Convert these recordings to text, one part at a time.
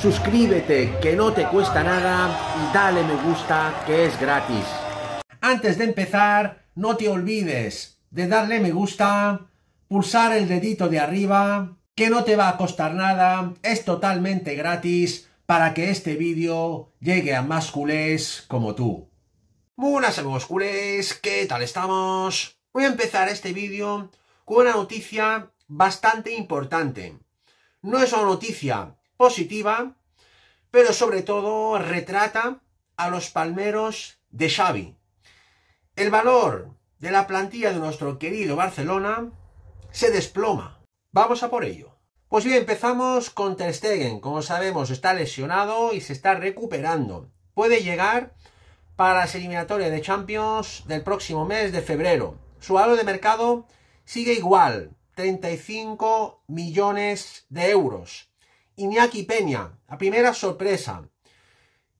suscríbete que no te cuesta nada y dale me gusta que es gratis. Antes de empezar, no te olvides de darle me gusta, pulsar el dedito de arriba, que no te va a costar nada, es totalmente gratis para que este vídeo llegue a más culés como tú. Buenas amigos culés, ¿qué tal estamos? Voy a empezar este vídeo con una noticia bastante importante. No es una noticia positiva, pero sobre todo retrata a los palmeros de Xavi. El valor de la plantilla de nuestro querido Barcelona se desploma. Vamos a por ello. Pues bien, empezamos con Ter Como sabemos, está lesionado y se está recuperando. Puede llegar para las eliminatorias de Champions del próximo mes de febrero. Su valor de mercado sigue igual, 35 millones de euros. Iñaki Peña, la primera sorpresa.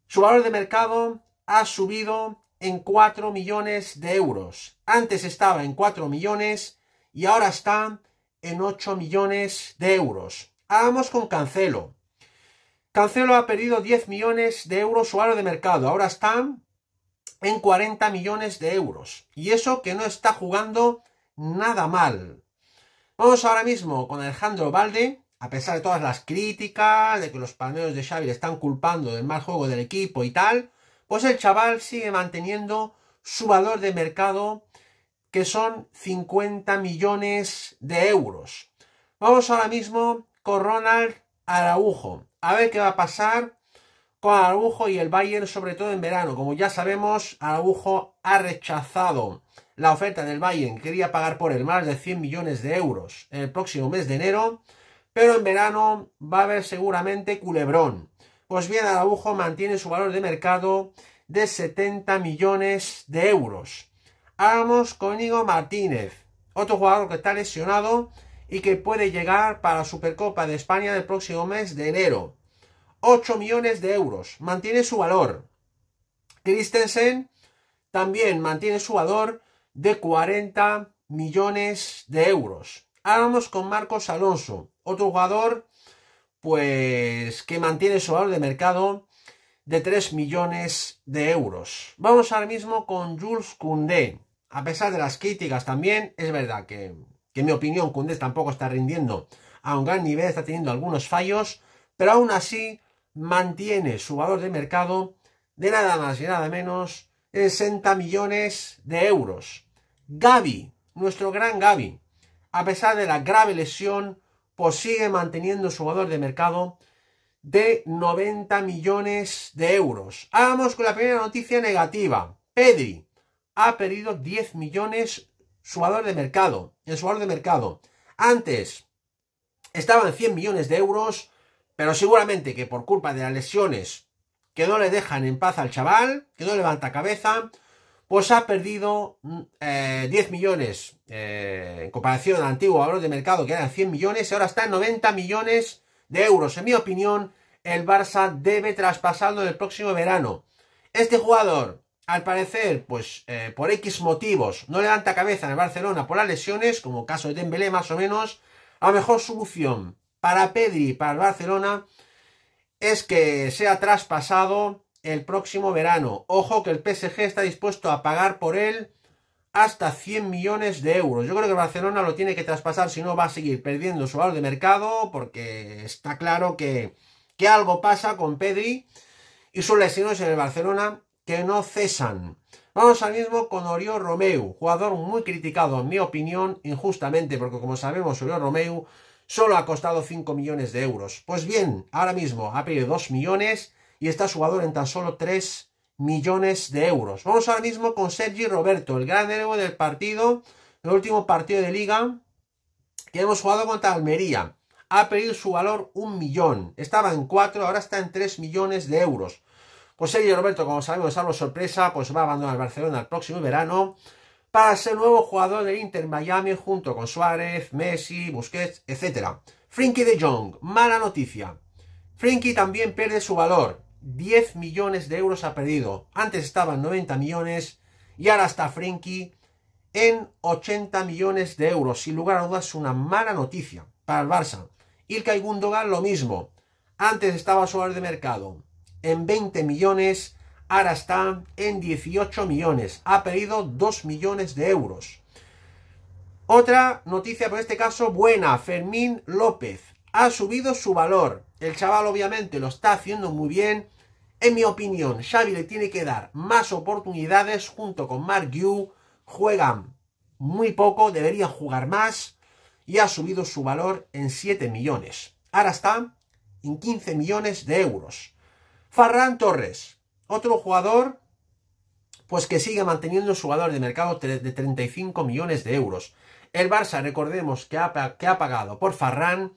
Su valor de mercado ha subido en 4 millones de euros. Antes estaba en 4 millones y ahora está en 8 millones de euros. Vamos con Cancelo. Cancelo ha perdido 10 millones de euros su valor de mercado. Ahora está en 40 millones de euros. Y eso que no está jugando nada mal. Vamos ahora mismo con Alejandro Valde, a pesar de todas las críticas, de que los palmeros de Xavi le están culpando del mal juego del equipo y tal, pues el chaval sigue manteniendo su valor de mercado, que son 50 millones de euros. Vamos ahora mismo con Ronald Araujo. A ver qué va a pasar con Araujo y el Bayern, sobre todo en verano. Como ya sabemos, Araujo ha rechazado la oferta del Bayern. Quería pagar por él más de 100 millones de euros en el próximo mes de enero pero en verano va a haber seguramente culebrón. Pues bien, Araujo mantiene su valor de mercado de 70 millones de euros. vamos con Íñigo Martínez, otro jugador que está lesionado y que puede llegar para la Supercopa de España del próximo mes de enero. 8 millones de euros, mantiene su valor. Christensen también mantiene su valor de 40 millones de euros. vamos con Marcos Alonso, otro jugador, pues, que mantiene su valor de mercado de 3 millones de euros. Vamos ahora mismo con Jules Koundé. A pesar de las críticas también, es verdad que, en mi opinión, Koundé tampoco está rindiendo a un gran nivel, está teniendo algunos fallos, pero aún así mantiene su valor de mercado de nada más y nada menos 60 millones de euros. Gaby, nuestro gran Gaby, a pesar de la grave lesión pues sigue manteniendo su valor de mercado de 90 millones de euros. Vamos con la primera noticia negativa. Pedri ha perdido 10 millones su valor de mercado, en su valor de mercado. Antes estaban 100 millones de euros, pero seguramente que por culpa de las lesiones que no le dejan en paz al chaval, que no levanta cabeza, pues ha perdido 10 mm, eh, millones eh, en comparación al antiguo valor de mercado que eran 100 millones y ahora está en 90 millones de euros. En mi opinión, el Barça debe traspasarlo en el próximo verano. Este jugador, al parecer, pues eh, por X motivos, no levanta cabeza en el Barcelona por las lesiones, como caso de Dembélé más o menos. A mejor solución para Pedri y para el Barcelona es que sea traspasado el próximo verano. Ojo que el PSG está dispuesto a pagar por él hasta 100 millones de euros. Yo creo que Barcelona lo tiene que traspasar, si no va a seguir perdiendo su valor de mercado, porque está claro que, algo pasa con Pedri y sus lesiones en el Barcelona que no cesan. Vamos al mismo con Oriol Romeu, jugador muy criticado, en mi opinión, injustamente, porque como sabemos, Oriol Romeu solo ha costado 5 millones de euros. Pues bien, ahora mismo ha pedido 2 millones y está su en tan solo 3 millones de euros. Vamos ahora mismo con Sergi Roberto, el gran héroe del partido, el último partido de liga que hemos jugado contra Almería. Ha perdido su valor un millón. Estaba en 4, ahora está en 3 millones de euros. Pues Sergi Roberto, como sabemos, Algo sorpresa, pues va a abandonar Barcelona el próximo verano para ser nuevo jugador del Inter Miami junto con Suárez, Messi, Busquets, etc. Frinky de Jong, mala noticia. Frinky también pierde su valor. 10 millones de euros ha perdido. Antes estaban 90 millones y ahora está Frenkie en 80 millones de euros. Sin lugar a dudas, una mala noticia para el Barça. Ilkay Gundogan lo mismo. Antes estaba su valor de mercado en 20 millones, ahora está en 18 millones. Ha perdido 2 millones de euros. Otra noticia, por este caso, buena. Fermín López ha subido su valor el chaval obviamente lo está haciendo muy bien. En mi opinión, Xavi le tiene que dar más oportunidades junto con Mark Yu. Juegan muy poco, deberían jugar más y ha subido su valor en 7 millones. Ahora está en 15 millones de euros. Farran Torres, otro jugador pues que sigue manteniendo su valor de mercado de 35 millones de euros. El Barça, recordemos que ha, que ha pagado por Farran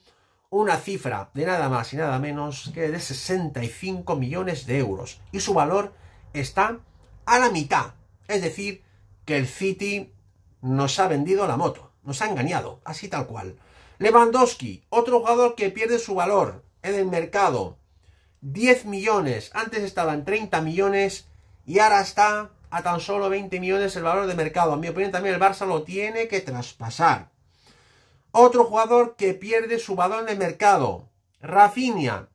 una cifra de nada más y nada menos que de 65 millones de euros. Y su valor está a la mitad. Es decir, que el City nos ha vendido la moto, nos ha engañado, así tal cual. Lewandowski, otro jugador que pierde su valor en el mercado. 10 millones, antes estaban 30 millones y ahora está a tan solo 20 millones el valor de mercado. a mi opinión también el Barça lo tiene que traspasar. Otro jugador que pierde su valor de mercado. Rafinha.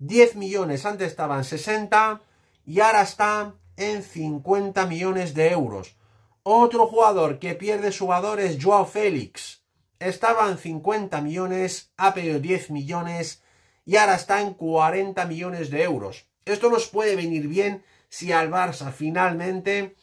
10 millones. Antes estaban en 60 y ahora está en 50 millones de euros. Otro jugador que pierde su valor es Joao Félix. Estaba en 50 millones, ha perdido 10 millones y ahora está en 40 millones de euros. Esto nos puede venir bien si al Barça finalmente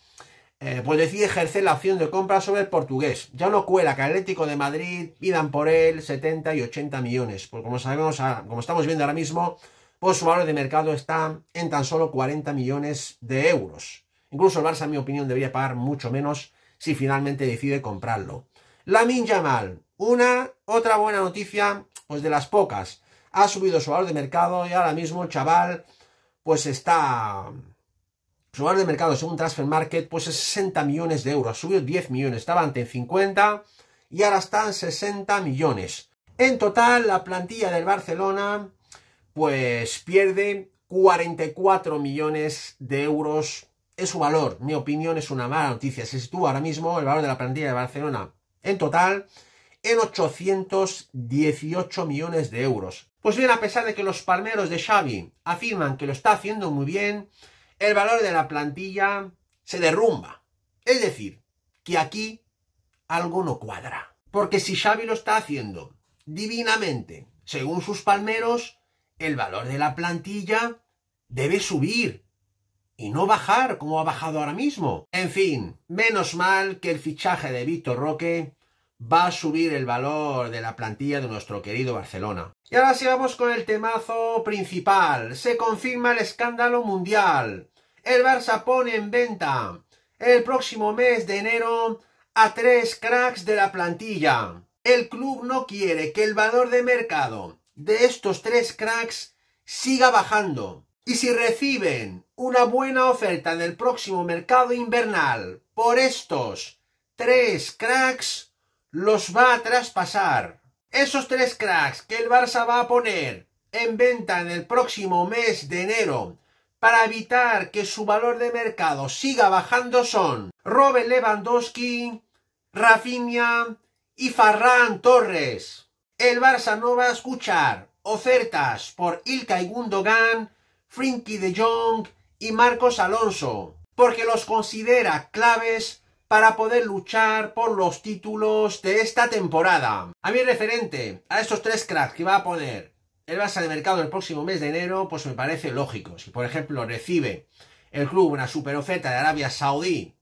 eh, pues decide ejercer la opción de compra sobre el portugués. Ya no cuela que Atlético de Madrid pidan por él 70 y 80 millones. Pues como sabemos, ah, como estamos viendo ahora mismo, pues su valor de mercado está en tan solo 40 millones de euros. Incluso el Barça, en mi opinión, debería pagar mucho menos si finalmente decide comprarlo. La Minjamal, una otra buena noticia, pues de las pocas. Ha subido su valor de mercado y ahora mismo el chaval pues está su valor de mercado según Transfer Market pues es 60 millones de euros, subió 10 millones, estaba antes en 50 y ahora está en 60 millones. En total, la plantilla del Barcelona pues pierde 44 millones de euros. Es su valor, mi opinión es una mala noticia. Se sitúa ahora mismo el valor de la plantilla de Barcelona en total en 818 millones de euros. Pues bien, a pesar de que los palmeros de Xavi afirman que lo está haciendo muy bien, el valor de la plantilla se derrumba. Es decir, que aquí algo no cuadra. Porque si Xavi lo está haciendo divinamente, según sus palmeros, el valor de la plantilla debe subir y no bajar como ha bajado ahora mismo. En fin, menos mal que el fichaje de Víctor Roque va a subir el valor de la plantilla de nuestro querido Barcelona. Y ahora sigamos con el temazo principal. Se confirma el escándalo mundial. El Barça pone en venta el próximo mes de enero a tres cracks de la plantilla. El club no quiere que el valor de mercado de estos tres cracks siga bajando. Y si reciben una buena oferta en el próximo mercado invernal por estos tres cracks, los va a traspasar. Esos tres cracks que el Barça va a poner en venta en el próximo mes de enero para evitar que su valor de mercado siga bajando son Robert Lewandowski, Rafinha y Farran Torres. El Barça no va a escuchar ofertas por Ilkay Gundogan, Frenkie de Jong y Marcos Alonso, porque los considera claves para poder luchar por los títulos de esta temporada. A mí referente, a estos tres cracks que va a poner el Barça de mercado el próximo mes de enero, pues me parece lógico. Si, por ejemplo, recibe el club una super oferta de Arabia Saudí,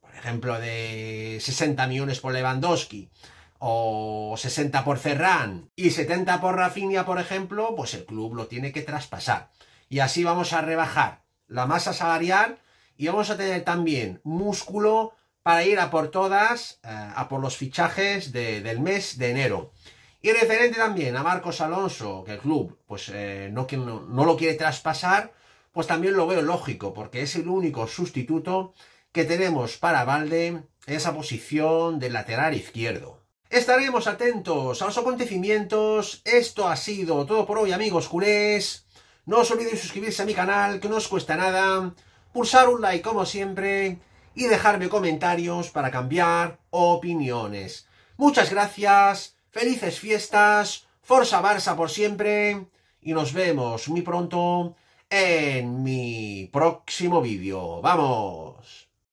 por ejemplo, de 60 millones por Lewandowski, o 60 por Ferran y 70 por Rafinha, por ejemplo, pues el club lo tiene que traspasar. Y así vamos a rebajar la masa salarial y vamos a tener también músculo para ir a por todas, eh, a por los fichajes del mes de enero. Y referente también a Marcos Alonso, que el club pues, eh, no, no, lo quiere traspasar, pues también lo veo lógico, porque es el único sustituto que tenemos para Valde en esa posición del lateral izquierdo. Estaremos atentos a los acontecimientos. Esto ha sido todo por hoy, amigos culés. No os olvidéis suscribirse a mi canal, que no os cuesta nada pulsar un like como siempre y dejarme comentarios para cambiar opiniones. Muchas gracias, felices fiestas, Forza Barça por siempre y nos vemos muy pronto en mi próximo vídeo. ¡Vamos!